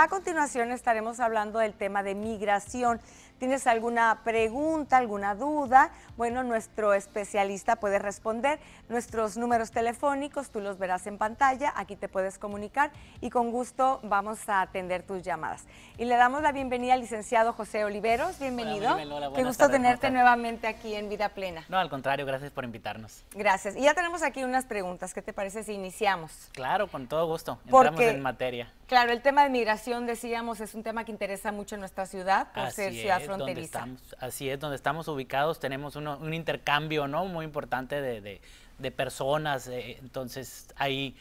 A continuación estaremos hablando del tema de migración. ¿Tienes alguna pregunta, alguna duda? Bueno, nuestro especialista puede responder. Nuestros números telefónicos tú los verás en pantalla, aquí te puedes comunicar y con gusto vamos a atender tus llamadas. Y le damos la bienvenida al licenciado José Oliveros, bienvenido. Qué gusto tenerte nuevamente aquí en Vida Plena. No, al contrario, gracias por invitarnos. Gracias. Y ya tenemos aquí unas preguntas, ¿qué te parece si iniciamos? Claro, con todo gusto. Entramos en materia. Claro, el tema de migración, decíamos, es un tema que interesa mucho en nuestra ciudad, por así ser ciudad es, Donde estamos, así es, donde estamos ubicados tenemos un intercambio ¿no? muy importante de, personas, eh, entonces hay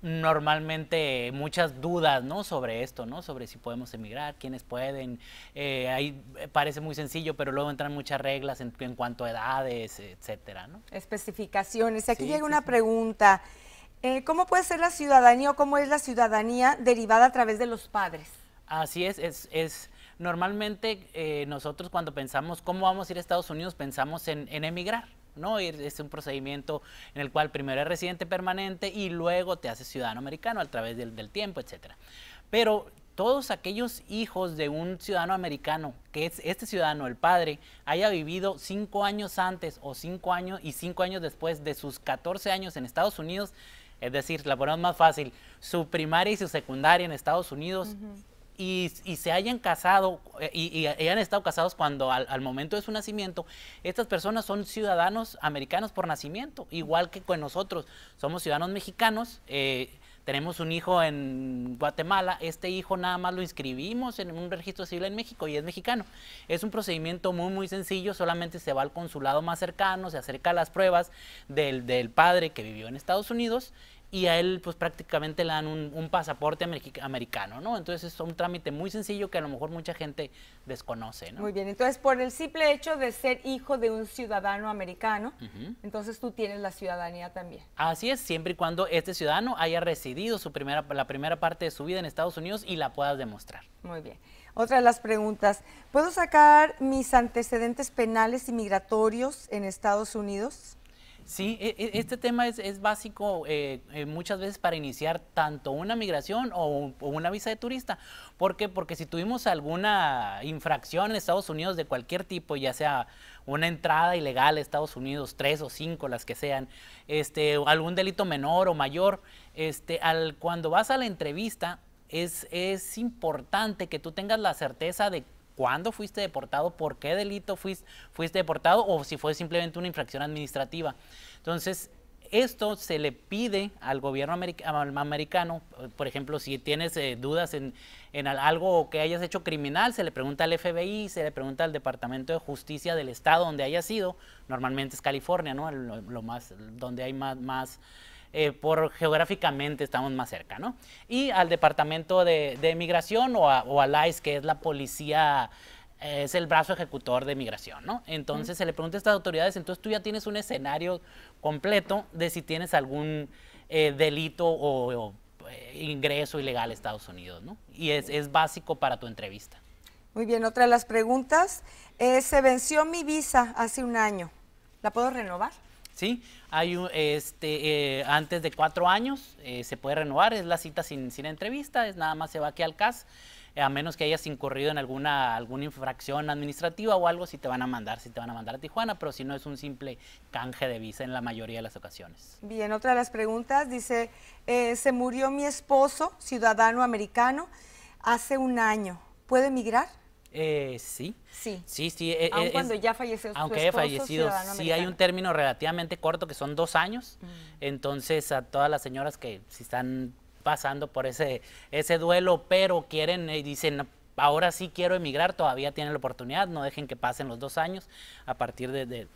normalmente muchas dudas ¿no? sobre esto, ¿no? sobre si podemos emigrar, quiénes pueden. Eh, ahí parece muy sencillo, pero luego entran muchas reglas en, cuanto a edades, etcétera. ¿no? Especificaciones. Aquí llega una pregunta. Eh, ¿Cómo puede ser la ciudadanía o cómo es la ciudadanía derivada a través de los padres? Así es, es, normalmente eh, nosotros cuando pensamos cómo vamos a ir a Estados Unidos pensamos en, emigrar. ¿no? Es un procedimiento en el cual primero eres residente permanente y luego te haces ciudadano americano a través del, tiempo, etcétera. Pero todos aquellos hijos de un ciudadano americano, que es este ciudadano, el padre, haya vivido cinco años antes o cinco años y cinco años después de sus 14 años en Estados Unidos, es decir, la ponemos más fácil, su primaria y su secundaria en Estados Unidos y, y, se hayan casado eh, y, hayan estado casados cuando al, momento de su nacimiento, estas personas son ciudadanos americanos por nacimiento, igual que con nosotros, somos ciudadanos mexicanos. Eh, tenemos un hijo en Guatemala, este hijo nada más lo inscribimos en un registro civil en México y es mexicano. Es un procedimiento muy, muy sencillo, solamente se va al consulado más cercano, se acerca a las pruebas del, del padre que vivió en Estados Unidos y a él pues prácticamente le dan un, pasaporte americano, ¿no? Entonces es un trámite muy sencillo que a lo mejor mucha gente desconoce, ¿no? Muy bien, entonces por el simple hecho de ser hijo de un ciudadano americano, entonces tú tienes la ciudadanía también. Así es, siempre y cuando este ciudadano haya residido su primera, la primera parte de su vida en Estados Unidos y la puedas demostrar. Muy bien. Otra de las preguntas, ¿puedo sacar mis antecedentes penales y migratorios en Estados Unidos? Sí, e, e, este tema es, básico eh, eh, muchas veces para iniciar tanto una migración o, una visa de turista. ¿Por qué? Porque si tuvimos alguna infracción en Estados Unidos de cualquier tipo, ya sea una entrada ilegal a Estados Unidos, tres o cinco, las que sean, este, algún delito menor o mayor, este, al, cuando vas a la entrevista es, es importante que tú tengas la certeza de cuándo fuiste deportado, por qué delito fuiste, deportado o si fue simplemente una infracción administrativa. Entonces, esto se le pide al gobierno americano, por ejemplo, si tienes eh, dudas en, algo que hayas hecho criminal, se le pregunta al FBI, se le pregunta al Departamento de Justicia del estado donde hayas sido. normalmente es California, ¿no? más, donde hay más, más eh, por geográficamente estamos más cerca, ¿no? Y al Departamento de, Migración o, a, o al ICE, que es la policía eh, es el brazo ejecutor de migración, ¿no? Entonces se le pregunta a estas autoridades, entonces tú ya tienes un escenario completo de si tienes algún eh, delito o, ingreso ilegal a Estados Unidos, ¿no? Y es, básico para tu entrevista. Muy bien, otra de las preguntas. se venció mi visa hace un año. ¿La puedo renovar? ¿sí? Hay este, eh, antes de cuatro años eh, se puede renovar, es la cita sin, sin entrevista, es nada más se va aquí al CAS, eh, a menos que hayas incurrido en alguna, alguna infracción administrativa o algo, si te van a mandar, si te van a mandar a Tijuana, pero si no es un simple canje de visa en la mayoría de las ocasiones. Bien, otra de las preguntas dice, se murió mi esposo, ciudadano americano, hace un año, ¿puede emigrar? Eh, sí. Sí. Sí, sí. Eh, eh, cuando ya falleció Aunque he fallecido, sí hay un término relativamente corto que son dos años. Mm. Entonces, a todas las señoras que si están pasando por ese, ese duelo, pero quieren y eh, dicen, ahora sí quiero emigrar, todavía tienen la oportunidad, no dejen que pasen los dos años a partir de,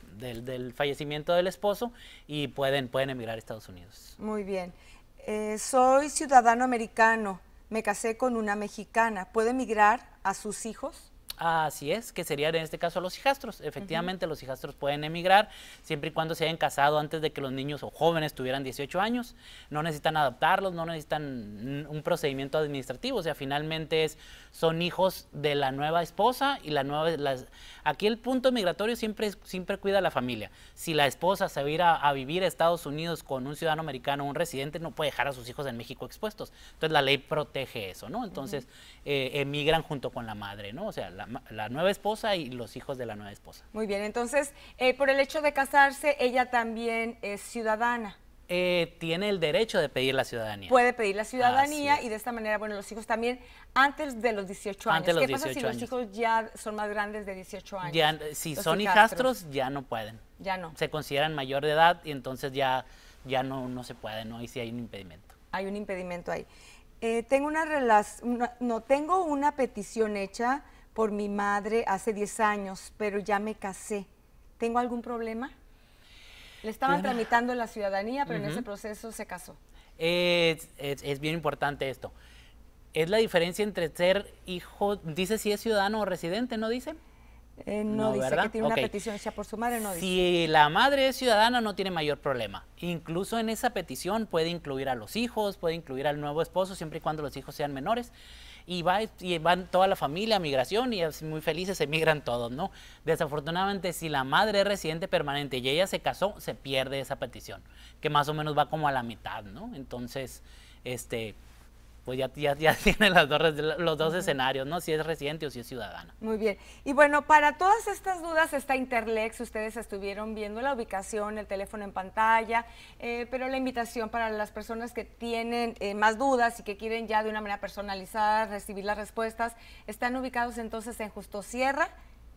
del fallecimiento del esposo y pueden, pueden emigrar a Estados Unidos. Muy bien. soy ciudadano americano me casé con una mexicana, ¿puede emigrar a sus hijos? Así es, que serían en este caso los hijastros. Efectivamente, los hijastros pueden emigrar siempre y cuando se hayan casado antes de que los niños o jóvenes tuvieran 18 años. No necesitan adaptarlos, no necesitan un procedimiento administrativo. O sea, finalmente es, son hijos de la nueva esposa y la nueva... aquí el punto migratorio siempre, siempre cuida la familia. Si la esposa se va a ir a, vivir a Estados Unidos con un ciudadano americano un residente, no puede dejar a sus hijos en México expuestos. Entonces la ley protege eso, ¿no? Entonces eh, emigran junto con la madre, ¿no? O sea, la la, nueva esposa y los hijos de la nueva esposa. Muy bien, entonces, eh, por el hecho de casarse, ella también es ciudadana. Eh, tiene el derecho de pedir la ciudadanía. Puede pedir la ciudadanía y de esta manera, bueno, los hijos también antes de los 18 años. ¿Qué pasa si los hijos ya son más grandes de 18 años? si son hijastros, ya no pueden. Ya no. Se consideran mayor de edad y entonces ya, ya no, no se pueden ¿no? Y si hay un impedimento. Hay un impedimento ahí. Eh, tengo una, relación, no tengo una petición hecha por mi madre hace 10 años, pero ya me casé. ¿Tengo algún problema? Le estaban tramitando la ciudadanía, pero en ese proceso se casó. Es, bien importante esto. Es la diferencia entre ser hijo, dice si es ciudadano o residente, ¿no dice? Eh, no, dice que tiene una petición sea por su madre, no dice. Si la madre es ciudadana no tiene mayor problema. Incluso en esa petición puede incluir a los hijos, puede incluir al nuevo esposo, siempre y cuando los hijos sean menores y va y van toda la familia a migración y muy felices se todos, ¿no? Desafortunadamente, si la madre es residente permanente y ella se casó, se pierde esa petición, que más o menos va como a la mitad, ¿no? Entonces, este, pues ya, ya, ya tiene las dos, los dos escenarios, ¿no? Si es residente o si es ciudadano. Muy bien. Y bueno, para todas estas dudas está Interlex, ustedes estuvieron viendo la ubicación, el teléfono en pantalla, eh, pero la invitación para las personas que tienen eh, más dudas y que quieren ya de una manera personalizada recibir las respuestas, están ubicados entonces en Justo Sierra,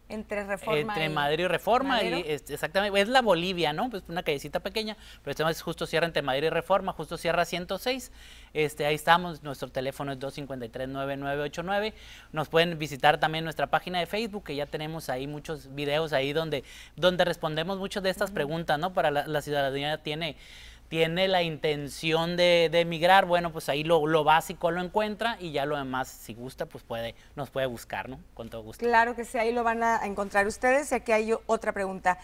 entre Reforma. y Madrid y Reforma, exactamente, es la Bolivia, ¿no? Pues una callecita pequeña, pero este es justo cierra entre Madrid y Reforma, justo cierra 106. Este, ahí estamos, nuestro teléfono es 253-9989. Nos pueden visitar también nuestra página de Facebook, que ya tenemos ahí muchos videos ahí donde, donde respondemos muchas de estas preguntas, ¿no? Para la, la ciudadanía tiene tiene la intención de, emigrar, bueno, pues ahí lo, lo, básico lo encuentra y ya lo demás, si gusta, pues puede, nos puede buscar, ¿no? Con todo gusto. Claro que sí, ahí lo van a encontrar ustedes. Y aquí hay otra pregunta.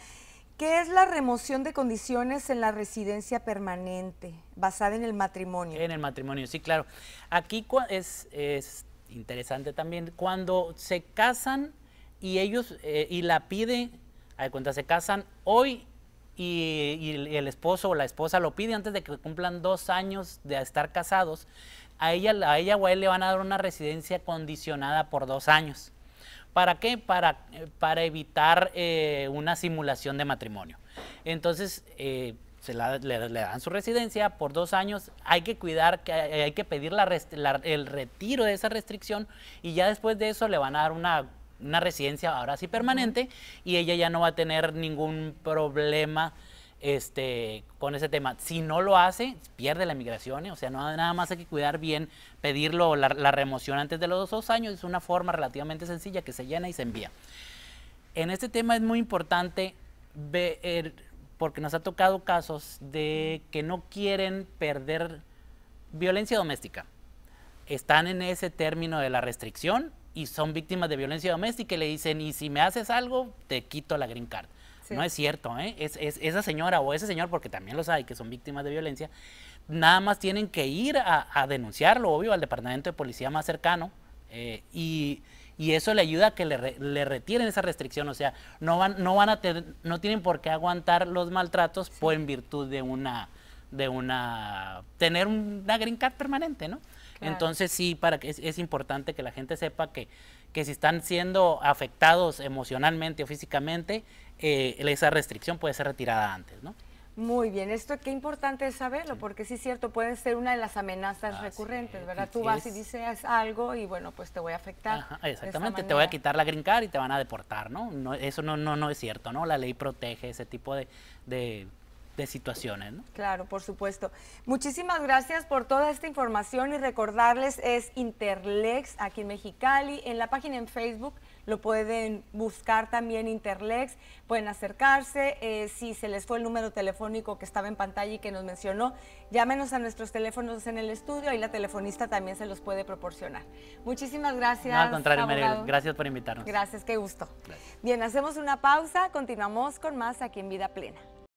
¿Qué es la remoción de condiciones en la residencia permanente basada en el matrimonio? En el matrimonio, sí, claro. Aquí es, es interesante también, cuando se casan y ellos, eh, y la piden, a cuenta, se casan hoy y, el esposo o la esposa lo pide antes de que cumplan dos años de estar casados, a ella, a ella o a él le van a dar una residencia condicionada por dos años. ¿Para qué? Para, eh, para evitar eh, una simulación de matrimonio. Entonces, eh, se le, dan su residencia por dos años, hay que cuidar, que hay que pedir el retiro de esa restricción y ya después de eso le van a dar una una residencia ahora sí permanente y ella ya no va a tener ningún problema este, con ese tema. Si no lo hace, pierde la migración, ¿eh? o sea, no, nada más hay que cuidar bien, pedirlo la, la remoción antes de los dos años, es una forma relativamente sencilla que se llena y se envía. En este tema es muy importante ver, porque nos ha tocado casos de que no quieren perder violencia doméstica. Están en ese término de la restricción y son víctimas de violencia doméstica y le dicen, y si me haces algo, te quito la green card. No es cierto, ¿eh? es, esa señora o ese señor, porque también lo hay que son víctimas de violencia, nada más tienen que ir a, denunciarlo, obvio, al departamento de policía más cercano eh, y, eso le ayuda a que le, retiren esa restricción, o sea, no van, no van a no tienen por qué aguantar los maltratos por en virtud de una, de una, tener una green card permanente, ¿no? Entonces sí, para que es, importante que la gente sepa que, que si están siendo afectados emocionalmente o físicamente, eh, esa restricción puede ser retirada antes, ¿no? Muy bien, esto qué importante es saberlo, porque sí es cierto, puede ser una de las amenazas recurrentes, ¿verdad? Tú vas y dices algo y bueno, pues te voy a afectar. exactamente, te voy a quitar la green y te van a deportar, ¿no? no eso no, no, no es cierto, ¿no? La ley protege ese tipo de de situaciones. ¿no? Claro, por supuesto. Muchísimas gracias por toda esta información y recordarles es Interlex aquí en Mexicali, en la página en Facebook lo pueden buscar también Interlex, pueden acercarse, eh, si se les fue el número telefónico que estaba en pantalla y que nos mencionó, llámenos a nuestros teléfonos en el estudio, ahí la telefonista también se los puede proporcionar. Muchísimas gracias. al contrario, María, gracias por invitarnos. Gracias, qué gusto. Bien, hacemos una pausa, continuamos con más aquí en Vida Plena.